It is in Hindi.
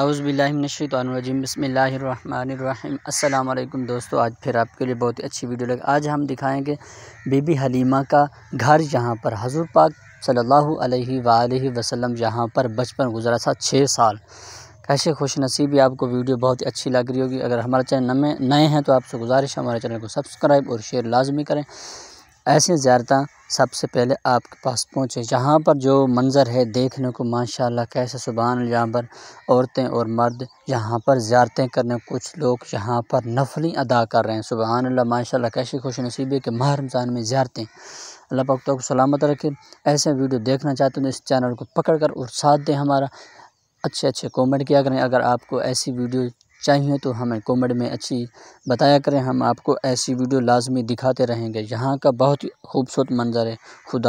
अउज़बिल्लिमिनशतवानरजीम बसमिल्लाम अल्लाम दोस्तों आज फिर आपके लिए बहुत ही अच्छी वीडियो लगे आज हम दिखाएंगे बीबी हलीमा का घर यहाँ पर हजूर पाक सल्लल्लाहु सल्ला वसल्लम यहाँ पर बचपन गुजरा था छः साल कैसे खुश नसीबी आपको वीडियो बहुत ही अच्छी लग रही होगी अगर हमारे चैनल नए हैं तो आपसे गुजारिश हमारे चैनल को सब्सक्राइब और शेयर लाजमी करें ऐसी ज्यादा सबसे पहले आपके पास पहुँचे जहाँ पर जो मंज़र है देखने को माशा कैसे सुबहान यहाँ पर औरतें और मर्द यहाँ पर ज़्यारतें करने कुछ लोग यहाँ पर नफली अदा कर रहे हैं सुबहान माशा कैसी खुश नसीबी के माह रमज़ान में ज़्यारतें अल्लाह पाक तो को सलामत रखें ऐसे वीडियो देखना चाहते हैं तो इस चैनल को पकड़ कर और साथ दें हमारा अच्छे अच्छे कॉमेंट किया करें अगर आपको ऐसी वीडियो चाहिए तो हमें कोमेंट में अच्छी बताया करें हम आपको ऐसी वीडियो लाज़मी दिखाते रहेंगे यहाँ का बहुत ही खूबसूरत मंज़र है खुदा